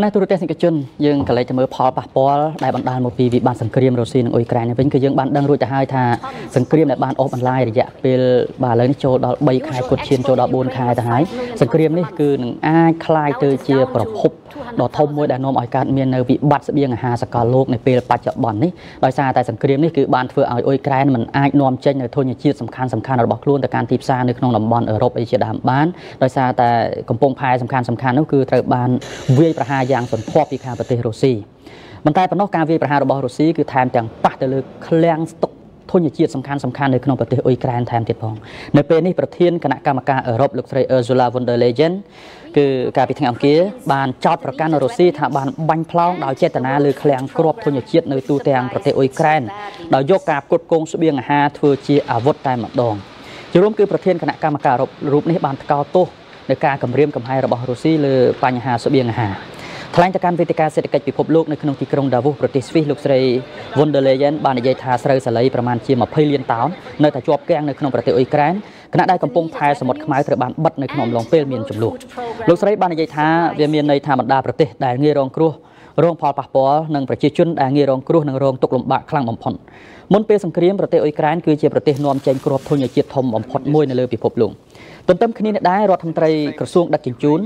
ប៉ុន្តែទូរទស្សនិកជនយើងក៏លេចទៅមើលផលប៉ះពាល់ដែលបណ្ដាលមកពីវិបត្តិសង្គ្រាមរុស្ស៊ីនិងអ៊ុយក្រែននេះវិញគឺយើងបានដឹងរួចទៅហើយថាសង្គ្រាមដែលបានអូសបន្លាយរយៈពេលបាទឥឡូវនេះចូលដល់3ខែគត់ឈានចូលដល់4ខែទៅហើយសង្គ្រាមនេះគឺនឹងអាចคลายទៅជាប្រភពដ៏ធំមួយដែលនាំឲ្យកើតមាននៅវិបត្តិស្បៀងអាហារសកលលោកនៅពេលបច្ចុប្បន្ននេះដោយសារតែសង្គ្រាមនេះគឺបានធ្វើឲ្យអ៊ុយក្រែនមិនអាចនាំចេញនៅធនធានជាតិសំខាន់សំខាន់របស់ខ្លួនទៅកាន់ទីផ្សារនៅក្នុងតំបន់អឺរ៉ុបអីជាដើមបានដោយសារតែកំពង់ផែសំខាន់សំខាន់នោះគឺត្រូវបានវាយប្រហារយ៉ាងសន្ធប់ពីខាង ប្រទេសរុស្ស៊ីមិនតែប៉ុណ្ណោះការវាយប្រហាររបស់រុស្ស៊ីគឺថែមទាំងប៉ះទៅលើឃ្លាំងស្តុកធនជាតិសំខាន់សំខាន់នៅក្នុងប្រទេសអ៊ុយក្រែនថែមទៀតផងនៅពេលនេះប្រធានគណៈកម្មការអឺរ៉ុបលោកស្រី Ursula von der Leyen គឺកាលពីថ្ងៃអង្គារបានចោទប្រកាន់រុស្ស៊ីថាបានបាញ់ផ្លោងដោយចេតនាលើឃ្លាំងគ្រាប់ធនជាតិនៅទូទាំងប្រទេសអ៊ុយក្រែនដោយយកការផ្គត់ផ្គង់ស្បៀងអាហារធ្វើជាអាវុធតែម្ដងជារួមគឺប្រធានគណៈកម្មការអឺរ៉ុបរូបនេះបានថ្កោលទោសនៃការគម្រាមកំហែងរបស់រុស្ស៊ីលើបញ្ហាស្បៀងអាហារថ្លែងទៅកាន់វេទិកាសេដ្ឋកិច្ចពិភពលោកនៅក្នុងទីក្រុង Davos ប្រទេសស្វីសលោកស្រី von der Leyen បាននិយាយថាស្រូវសាលីប្រមាណជា20លានតោននៅតែជាប់គាំងនៅក្នុងប្រទេសអ៊ុយក្រែនគណៈដែលកំពុងថែសមុទ្រខ្មៅត្រូវបានបិទនៅក្នុងអំឡុងពេលមានចំនួនលោកស្រីបាននិយាយថាវាមានន័យថាបណ្ដាប្រទេសដែលងាយរងគ្រោះរងផលប៉ះពាល់និងប្រជាជនដែលងាយរងគ្រោះនិងរងទុក្ខលំបាកខ្លាំងបំផុតមុនពេលសង្គ្រាមប្រទេសអ៊ុយក្រែនគឺជាប្រទេសនាំចេញគ្រាប់ធញ្ញជាតិធំបំផុតមួយនៅលើពិភពលោក។ទន្ទឹមគ្នានេះដែររដ្ឋមន្ត្រីក្រសួងដឹកជញ្ជូន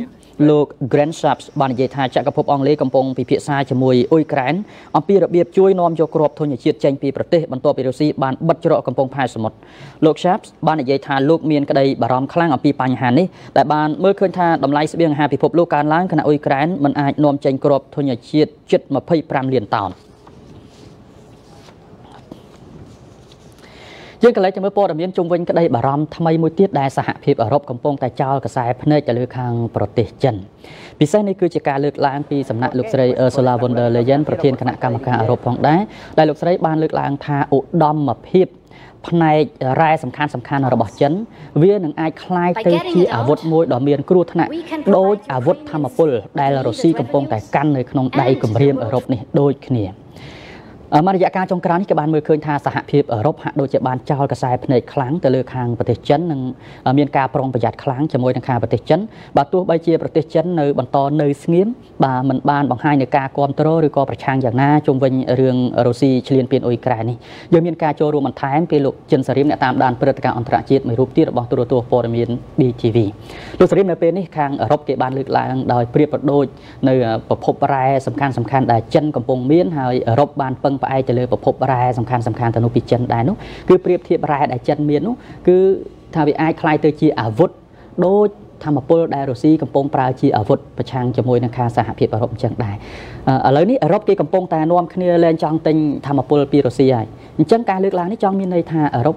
លោក Grand Sharps បាននិយាយថាចក្រភពអង់គ្លេសកំពុងពិភាក្សាជាមួយអ៊ុយក្រែនអំពីរបៀបជួយនាំយកគ្រាប់ធញ្ញជាតិចេញពីប្រទេសបន្ទាប់ពីរុស្ស៊ីបានបិទច្រកកំពង់ផែសមុទ្រលោក Sharps បាននិយាយថាលោកមានក្តីបារម្ភខ្លាំងអំពីបញ្ហានេះដែលបានមើលឃើញថាតម្លៃស្បៀងអាហារពិភពលោកកើនឡើងខណៈអ៊ុយក្រែនមិនអាចនាំចេញគ្រាប់ធញ្ញជាតិជិត25លានតោន។យើងក៏លើកទៅមើលព័ត៌មានជុំវិញក្តីបារម្ភថ្មីមួយទៀតដែលសហភាពអឺរ៉ុបកំពុងតែចោលខ្សែភ្នែកទៅលើខាងប្រទេសចិនពិសេសនេះគឺជាការលើកឡើងពីសំណាក់លោកស្រី Ursula von der Leyen ប្រធានគណៈកម្មការអឺរ៉ុបផង ដែរដែលលោកស្រី បានលើកឡើងថាឧត្តមភាព ផ្នែករ៉ែសំខាន់សំខាន់របស់ចិន វានឹងអាចคล้ายទៅជាអាវុធមួយដ៏មាន គ្រោះថ្នាក់ដូចអាវុធធម្មពលដែលរុស្ស៊ីកំពុងតែកាន់នៅក្នុងដៃគម្រាមអឺរ៉ុបនេះដូចគ្នាមករយៈកាលចុងក្រោយនេះក៏បានមើលឃើញថាសហភាពអឺរ៉ុបហាក់ដូចជាបានចោលខ្សែភ្នែកខ្លាំងទៅលើខាងប្រទេសចិននិងមានការប្រុងប្រយ័ត្នខ្លាំងជាមួយនឹងខាងប្រទេសចិន បាទទោះបីជាប្រទេសចិននៅបន្តនៅស្ងៀមបាទមិនបានបង្ហាញនៅការគ្រប់គ្រងឬក៏ប្រឆាំងយ៉ាងណាជុំវិញរឿងរុស្ស៊ីឈ្លានពានអ៊ុយក្រែននេះយើងមានការចូលរួមបន្ថែមពីលោកចិនសេរីមអ្នកតាមដានព្រឹត្តិការណ៍អន្តរជាតិមួយរូបទៀតរបស់ទូរទស្សន៍ព័ត៌មាន BTV លោកសេរីមនៅពេលនេះខាងអឺរ៉ុបគេបានលើកឡើង ដោយប្រៀបប្រដូចនៅប្រភពរ៉ែសំខាន់សំខាន់ដែលចិនកំពុងមានហើយអឺរ៉ុបបានពឹងផ្អែកទៅលើប្រភពរ៉ែសំខាន់សំខាន់ទៅនោះពីចិនដែរនោះគឺប្រៀបធៀបរ៉ែដែលចិនមាននោះគឺថាវាអាចคล้ายទៅជាអាវុធដូចធម្មពលដែលរុស្ស៊ីកំពុងប្រើជាអាវុធប្រឆាំងជាមួយនឹងការសហភាពអឺរ៉ុបអញ្ចឹងដែរឥឡូវនេះអឺរ៉ុបគេកំពុងតែនាំគ្នាលែងចង់ទិញធម្មពលពីរុស្ស៊ីហើយអញ្ចឹងការលើកឡើងនេះចង់មានន័យថាអឺរ៉ុប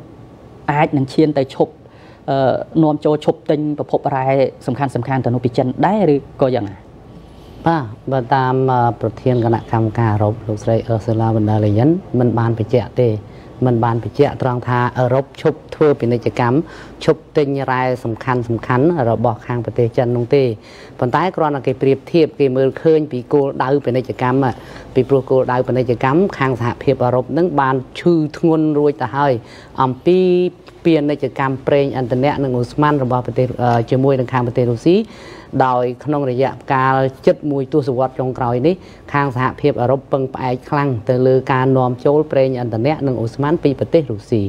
អាចនឹងឈានទៅឈប់អឺនាំចូលឈប់ទិញប្រភពរ៉ែសំខាន់សំខាន់ទៅនោះពីចិនដែរឬក៏យ៉ាងណាបាទបើតាមប្រធានគណៈកម្មការអឺរ៉ុបលោកស្រីអឺសេឡាវណ្ដាលីយ៉ានមិនបានបញ្ជាក់ទេមិនបានបញ្ជាក់ត្រង់ថាអឺរ៉ុបឈប់ធ្វើពាណិជ្ជកម្មឈប់ទិញរ៉ែសំខាន់សំខាន់របស់ខាងប្រទេសចិននោះទេប៉ុន្តែគ្រាន់តែគេប្រៀបធៀបគេមើលឃើញពីគោលដៅពាណិជ្ជកម្មពីព្រោះគោលដៅពាណិជ្ជកម្មខាងសហភាពអឺរ៉ុបនឹងបានឈឺធ្ងន់រួចទៅហើយអំពីពាណិជ្ជកម្មប្រេងឥន្ធនៈនិងឧស្ម័នរបស់ប្រទេសជាមួយនឹងខាងប្រទេសរុស្ស៊ីដោយក្នុងរយៈកាលជិតមួយទសវត្សរ៍ចុងក្រោយនេះខាងសហភាពអឺរ៉ុបពឹងផ្អែកខ្លាំងទៅលើការនាំចូលប្រេងឥន្ធនៈនិងឧស្ម័នពីប្រទេសរុស្ស៊ី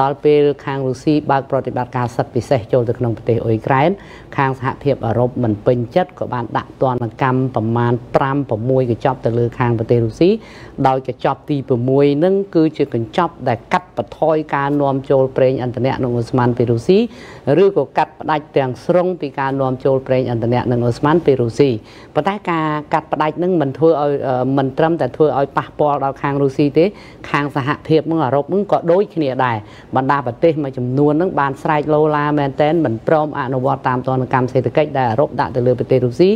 ដល់ពេលខាងរុស្ស៊ីបើកប្រតិបត្តិការសិទ្ធិពិសេសចូលទៅក្នុងប្រទេសអ៊ុយក្រែនខាងសហភាពអឺរ៉ុបមិនពេញចិត្តក៏បានដាក់ទណ្ឌកម្មប្រមាណ5 6កញ្ចប់ទៅលើខាងប្រទេសរុស្ស៊ីដោយកញ្ចប់ទី6នឹងគឺជាកញ្ចប់ដែលកាត់បន្ថយការនាំចូលប្រេងឥន្ធន្តនៈនិងអូស្ម៉ានពីរុស្ស៊ីឬក៏កាត់ផ្ដាច់ទាំងស្រុង ពីការនាំចូលប្រេងឥន្ធនៈនិងអូស្ម៉ានពីរុស្ស៊ីប៉ុន្តែការកាត់ផ្ដាច់នឹងមិនធ្វើឲ្យមិនត្រឹមតែធ្វើឲ្យប៉ះពាល់ដល់ខាងរុស្ស៊ីទេ ខាងសហភាពនឹងអឺរ៉ុបនឹងក៏ដូចគ្នាដែរបណ្ដាប្រទេសមួយចំនួននឹងបានស្រែកលោឡាមែនតែនមិនព្រមអនុវត្តតាមទណ្ឌកម្មសេដ្ឋកិច្ចដែលអឺរ៉ុបដាក់ទៅលើប្រទេសរុស្ស៊ី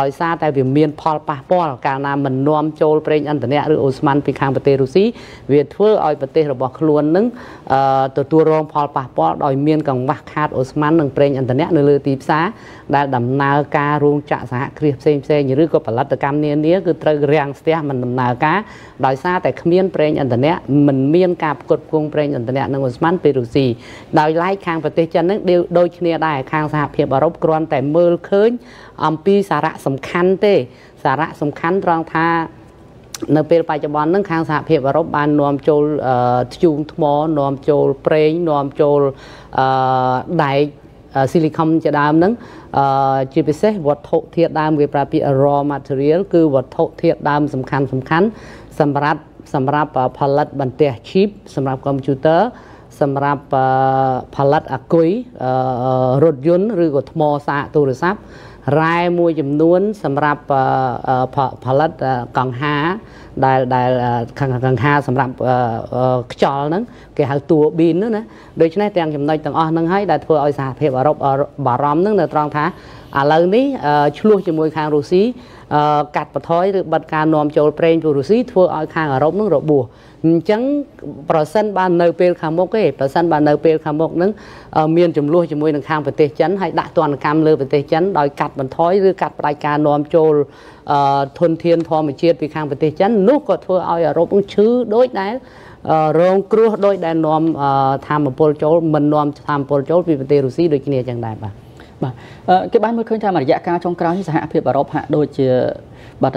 ដោយសារតែវាមានផលប៉ះពាល់កាលណាមិននាំចូលប្រេងឥន្ធនៈឬអូស្ម៉ានពីខាងប្រទេសរុស្ស៊ីវាធ្វើឲ្យប្រទេសរបស់ខ្លួននឹងទទួលរងផលផលប៉ះពាល់ដោយមានកង្វះខាតអូស្មန်និងប្រេងឥន្ធនៈនៅលើទីផ្សារដែលដំណើរការរោងចក្រសហគ្រាសផ្សេងផ្សេងឬក៏ផលិតកម្មនានាគឺត្រូវរាំងស្ទះមិនដំណើរការដោយសារតែគ្មានប្រេងឥន្ធនៈមិនមានការផ្គត់ផ្គង់ប្រេងឥន្ធនៈនិងអូស្មန်ពីរុស្ស៊ីដោយឡែកខាងប្រទេសចិននឹងដូចគ្នាដែរខាងសហភាពអឺរ៉ុបគ្រាន់តែមើលឃើញអំពីសារៈសំខាន់ទេសារៈសំខាន់ត្រង់ថានៅពេលបច្ចុប្បន្នហ្នឹងខាងសហភាពអឺរ៉ុបបាននាំចូលធ្យូងថ្មនាំចូលប្រេងនាំចូលដែកស៊ីលីខុនជាដើមហ្នឹងជាពិសេសវត្ថុធាតុដើមគេប្រើពាក្យ raw material គឺវត្ថុធាតុដើមសំខាន់សំខាន់សម្រាប់សម្រាប់ផលិតបន្ទះ chip សម្រាប់ computer សម្រាប់ផលិតអាគុយរថយន្តឬក៏ថ្មសាកទូរស័ព្ទរ៉ែមួយចំនួន សម្រាប់ផលិតកង្ហាដែលដែលខាងខាងហាសម្រាប់ខ្យល់ហ្នឹងគេហៅតួប៊ីនហ្នឹងណាដូច្នេះទាំងចំណុចទាំងអស់ហ្នឹងហើយដែលធ្វើឲ្យសហភាពអឺរ៉ុបបារម្ភហ្នឹងនៅត្រង់ថាឥឡូវនេះឆ្លោះជាមួយខាងរុស្ស៊ីកាត់បន្ថយឬបិទការនាំចូលប្រេងពីរុស្ស៊ីធ្វើឲ្យខាងអឺរ៉ុបហ្នឹងរបួសអញ្ចឹងប្រសិនបាននៅពេលខាងមុខទេប្រសិនបាននៅពេលខាងមុខហ្នឹងមានចំនួនជាមួយនឹងខាងប្រទេសចិនហើយដាក់ទណ្ឌកម្មលើប្រទេសចិនដោយកាត់បន្ថយឬកាត់ផ្ដាច់ការនាំចូលធនធានធម្មជាតិពីខាងប្រទេសចិននោះក៏ធ្វើឲ្យអឺរ៉ុបឈឺដូចដែររងគ្រោះដោយដែលនាំធម្មពលចូលមិននាំធម្មពលចូលពីប្រទេសរុស្ស៊ីដូចគ្នាចឹងដែរបាទបាទគេបានមើលឃើញថារយៈកាលចុងក្រោយសហភាពអឺរ៉ុបហាក់ដូចជាបាទ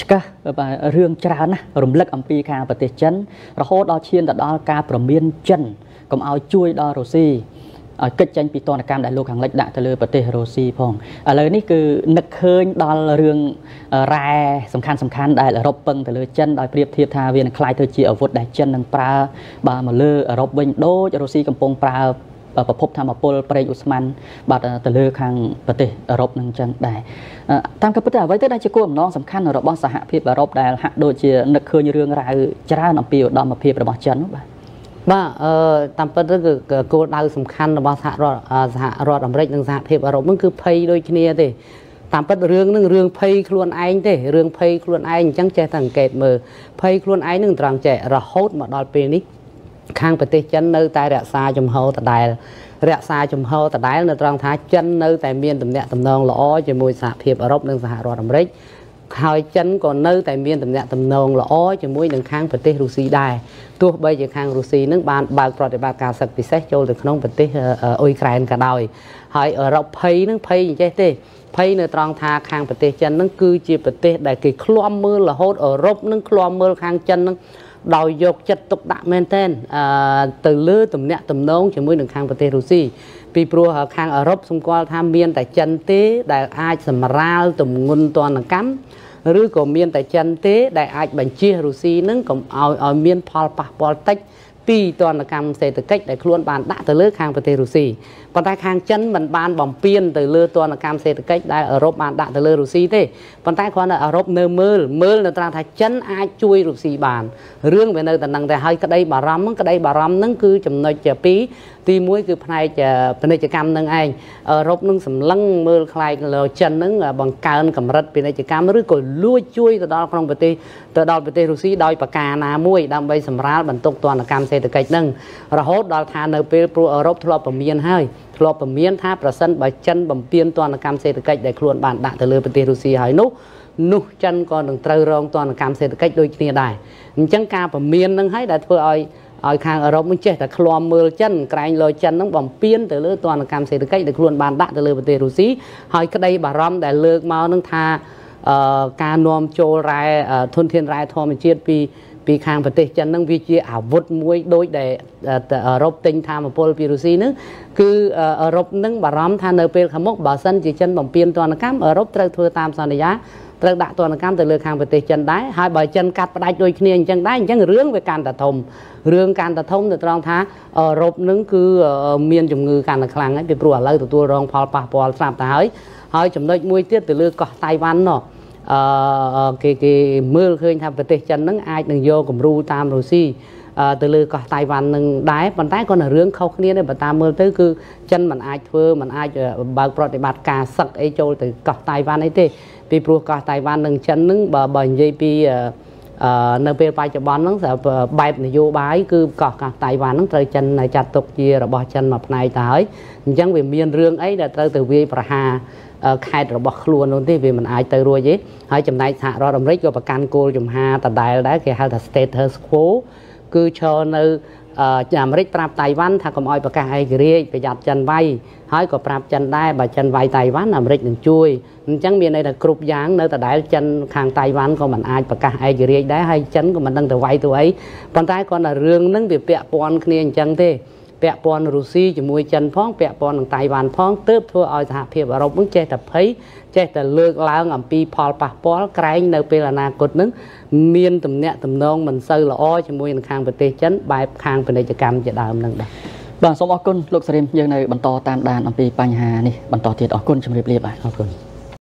ឆ្កឹះរឿងច្រើនណាស់រំលឹកអំពីការប្រទេសចិនរហូតដល់ឈានទៅដល់ការប្រមានចិនកុំឲ្យជួយដល់រុស្ស៊ីឲ្យកិច្ចចាញ់ពីទណ្ឌកម្មដែលលោកខាងលិចដាក់ទៅលើប្រទេសរុស្ស៊ីផងឥឡូវនេះគឺនឹកឃើញដល់រឿងរ៉ែសំខាន់សំខាន់ដែលអឺរ៉ុបពឹងទៅលើចិនដោយប្រៀបធៀបថាវានឹងคล้ายទៅជាអាវុធដែលចិននឹងប្រើបើមកលើអឺរ៉ុបវិញ ដូចរុស្ស៊ីកំពុងប្រើប្រភពធម្មពលប្រេងអូស្មန်បាទទៅលើខាងប្រទេសអឺរ៉ុបនឹងចឹងដែរតាមការពិតទៅអ្វីទៅដែលជាគោលបំណងសំខាន់របស់សហភាពអឺរ៉ុបដែលហាក់ដូចជានឹកឃើញរឿងរ៉ាវច្រើនអំពីឧត្តមភាពរបស់ចិនបាទបាទអឺតាមពិតទៅគឺគោលដៅសំខាន់របស់សហរដ្ឋសហរដ្ឋអាមេរិកនិងសហភាពអឺរ៉ុបហ្នឹងគឺភ័យដូចគ្នា ទេតាមពិតរឿងនឹងរឿងភ័យខ្លួនឯងទេរឿងភ័យខ្លួនឯងអញ្ចឹងចេះតែសង្កេតមើលភ័យខ្លួនឯងនឹងត្រង់ចេះរហូតមកដល់ពេលនេះខាងប្រទេសចិននៅតែរក្សាជំហរដដែល រក្សាជំហរដដែល នៅត្រង់ថាចិននៅតែមានទំនាក់ទំនងល្អជាមួយសហភាពអឺរ៉ុបនិងសហរដ្ឋអាមេរិកហើយចិនក៏នៅតែមានទំនាក់ទំនងល្អជាមួយនឹងខាងប្រទេសរុស្ស៊ីដែរទោះបីជាខាងរុស្ស៊ីនឹងបានបើកប្រតិបត្តិការសឹកពិសេសចូលទៅក្នុងប្រទេសអ៊ុយក្រែនក៏ដោយ ហើយអឺរ៉ុបភ័យនឹងភ័យអញ្ចេះទេភ័យនៅត្រង់ថាខាងប្រទេសចិននឹងគឺជាប្រទេស ដែលគេឃ្លាំមើលរហូតអឺរ៉ុបនឹងឃ្លាំមើលខាងចិននឹងដោយយកចិត្តទុកដាក់មែនទែនទៅលើទំនាក់ទំនងជាមួយនឹងខាងប្រទេសរុស្ស៊ីពីព្រោះខាងអឺរ៉ុបសម្គាល់ថាមានតែចិនទេ ដែលអាច សម្រាលទម្ងន់ទណ្ឌកម្មឬក៏មានតែចិនទេដែលអាចបញ្ជារុស្ស៊ីនឹងកុំឲ្យឲ្យមានផលប៉ះពាល់តិចពីទណ្ឌកម្មសេដ្ឋកិច្ចដែលខ្លួនបានដាក់ទៅលើខាងប្រទេសរុស្ស៊ីប៉ុន្តែខាងចិនមិនបានបំពេញទៅលើទណ្ឌកម្មសេដ្ឋកិច្ចដែលអឺរ៉ុបបានដាក់ទៅលើរុស្ស៊ីទេប៉ុន្តែគ្រាន់តែអឺរ៉ុបនៅមើលមើលនៅត្រង់ថាចិនអាចជួយរុស្ស៊ីបានរឿងវានៅតែនឹងតែហើយក្តីបារម្ភក្តីបារម្ភនឹងគឺចំណុចទី2ទី1គឺផ្នែកពាណិជ្ជកម្មនឹងឯងអឺរ៉ុបនឹងសម្លឹងមើលខ្លាយលើចិននឹងបង្កើនកម្រិតពាណិជ្ជកម្មឬក៏លួចជួយទៅដល់ក្នុងប្រទេសទៅដល់ប្រទេសរុស្ស៊ីដោយប្រការណាមួយ ដើម្បីសម្រាលបន្ទុកទណ្ឌកម្មសេដ្ឋកិច្ចនឹងរហូតដល់ថានៅពេលព្រោះអឺរ៉ុបធ្លាប់ប្រមានហើយធ្លាប់ប្រមានថាប្រសិនបើចិនបំពេញទណ្ឌកម្មសេដ្ឋកិច្ចដែលខ្លួនបានដាក់ទៅលើប្រទេសរុស្ស៊ីហើយនោះនោះចិនក៏នឹងត្រូវរងទណ្ឌកម្មសេដ្ឋកិច្ចដូចគ្នាដែរអញ្ចឹងការព្រមាននឹងហើយដែលធ្វើឲ្យឲ្យខាងអឺរ៉ុបមិនចេះតែឃ្លាំមើលចិនក្រែងលោចិនហ្នឹងបំពេញទៅលើទណ្ឌកម្មសេដ្ឋកិច្ចដែលខ្លួនបានដាក់ទៅលើប្រទេសរុស្ស៊ីហើយក្តីបារម្ភដែលលើកមកហ្នឹងថាការនាំចូលរ៉ែធនធានរ៉ែធម្មជាតិពី ពីខាងប្រទេសចិនហ្នឹងវាជាអាវុធមួយដូចដែលអឺរ៉ុបទិញធម្មពលពីរុស្ស៊ីហ្នឹងគឺអឺរ៉ុបហ្នឹងបារម្ភថានៅពេលខាងមុខបើសិនជាចិនបំពេញទណ្ឌកម្មអឺរ៉ុបត្រូវធ្វើតាមសន្យាត្រូវដាក់ទណ្ឌកម្មទៅលើខាងប្រទេសចិនដែរហើយបើចិនកាត់ផ្ដាច់ដូចគ្នាអញ្ចឹងដែរអញ្ចឹងរឿងវាកាន់តែធំរឿងកាន់តែធំទៅត្រង់ថាអឺរ៉ុបនឹងគឺមានជំងឺកាន់តែខ្លាំងហើយពីព្រោះឥឡូវទទួលរងផលប៉ះពាល់ស្រាប់ទៅហើយហើយចំណុចមួយទៀតទៅលើកោះតៃវ៉ាន់នោះអឺគេគេមើលឃើញថាប្រទេសចិននឹងអាចនឹងយកគំរូតាមរុស្ស៊ីទៅលើកោះតៃវ៉ាន់នឹងដែរប៉ុន្តែគាត់នៅរឿងខុសគ្នាទេបើតាមមើលទៅគឺចិនមិនអាចធ្វើមិនអាចបើកប្រតិបត្តិការសឹកអីចូលទៅកោះតៃវ៉ាន់អីទេពីព្រោះកោះតៃវ៉ាន់និងចិនហ្នឹងបើបើនិយាយពីនៅពេលបច្ចុប្បន្នហ្នឹងបែបនយោបាយគឺកោះកាសតៃវ៉ាន់ហ្នឹងត្រូវចិនចាត់ទុកជារបស់ចិនមួយផ្នែកទៅហើយអញ្ចឹងវាមានរឿងអីដែលត្រូវទៅវាយប្រហារខេត្តរបស់ខ្លួននោះទេវាមិនអាចទៅរួចទេហើយចំណែកសហរដ្ឋអាមេរិកក៏ប្រកាន់គោលជំហាដដែលដែរគេហៅថា status quo គឺឈរនៅអាមេរិកប្រាប់តៃវ៉ាន់ថាកុំអោយប្រកាសឯករាជ្យប្រយ័ត្នចិនវៃហើយក៏ប្រាប់ចិនដែរបើចិនវៃតៃវ៉ាន់អាមេរិកនឹងជួយអញ្ចឹងមានន័យថាគ្រប់យ៉ាងនៅតែដែលចិនខាងតៃវ៉ាន់ក៏មិនអាចប្រកាសឯករាជ្យដែរហើយចិនក៏មិនដឹងទៅវៃទៅអីប៉ុន្តែគាត់ថារឿងហ្នឹងវាពាក់ព័ន្ធគ្នាអញ្ចឹងទេពាក់ព័ន្ធរុស្ស៊ីជាមួយចិនផងពាក់ព័ន្ធនឹងតៃវ៉ាន់ផងទើបធ្វើឲ្យសហភាពអឺរ៉ុបនឹងចេះតែភ័យចេះតែលើកឡើងអំពី ផលប៉ះពាល់ក្រែងនៅពេលអនាគតនឹងមានទំនាក់ទំនងមិនសូវល្អជាមួយនឹងខាងប្រទេសចិនបែបខាងពាណិជ្ជកម្មជាដើមនឹងដែរបាទសូមអរគុណលោកសរិមយើងនៅបន្តតាមដានអំពីបញ្ហានេះបន្តទៀតអរគុណជំរាបលាបាទអរគុណ